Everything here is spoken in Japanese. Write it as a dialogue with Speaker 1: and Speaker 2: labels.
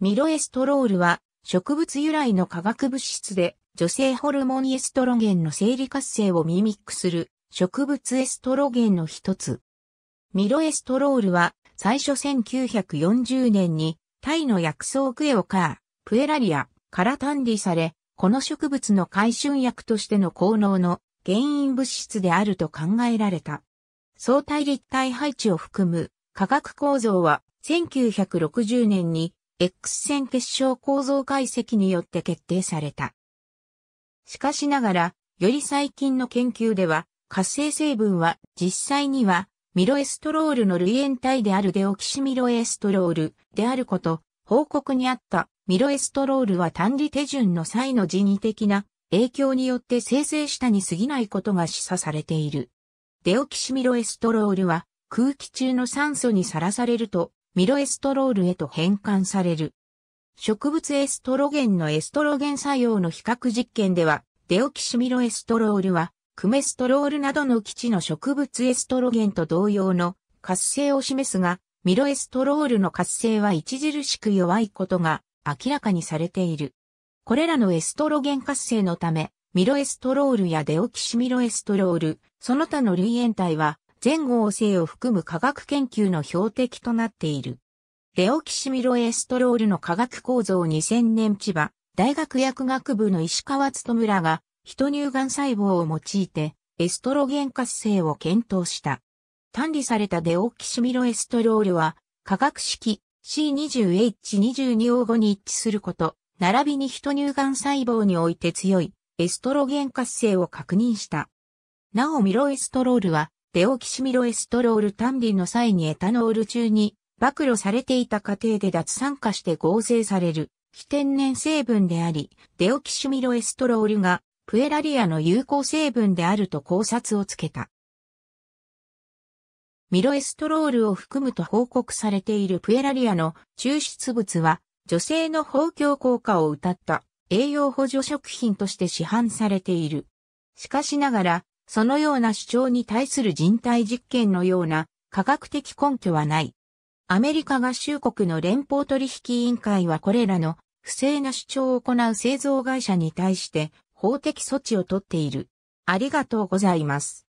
Speaker 1: ミロエストロールは植物由来の化学物質で女性ホルモンエストロゲンの生理活性をミミックする植物エストロゲンの一つ。ミロエストロールは最初1940年にタイの薬草クエオカー、プエラリアから単理され、この植物の回春薬としての効能の原因物質であると考えられた。相対立体配置を含む化学構造は1960年に X 線結晶構造解析によって決定された。しかしながら、より最近の研究では、活性成分は実際にはミロエストロールの類塩体であるデオキシミロエストロールであること、報告にあったミロエストロールは単理手順の際の人為的な影響によって生成したに過ぎないことが示唆されている。デオキシミロエストロールは空気中の酸素にさらされるとミロエストロールへと変換される。植物エストロゲンのエストロゲン作用の比較実験では、デオキシミロエストロールは、クメストロールなどの基地の植物エストロゲンと同様の活性を示すが、ミロエストロールの活性は著しく弱いことが明らかにされている。これらのエストロゲン活性のため、ミロエストロールやデオキシミロエストロール、その他の類縁体は全合成を含む科学研究の標的となっている。レオキシミロエストロールの化学構造2000年千葉、大学薬学部の石川むらが、人乳がん細胞を用いて、エストロゲン活性を検討した。単理されたデオキシミロエストロールは、化学式 C20H22 を5に一致すること、並びに人乳がん細胞において強いエストロゲン活性を確認した。なおミロエストロールはデオキシミロエストロール単利の際にエタノール中に暴露されていた過程で脱酸化して合成される非天然成分であり、デオキシミロエストロールがプエラリアの有効成分であると考察をつけた。ミロエストロールを含むと報告されているプエラリアの抽出物は、女性の包協効果を謳った栄養補助食品として市販されている。しかしながら、そのような主張に対する人体実験のような科学的根拠はない。アメリカ合衆国の連邦取引委員会はこれらの不正な主張を行う製造会社に対して法的措置をとっている。ありがとうございます。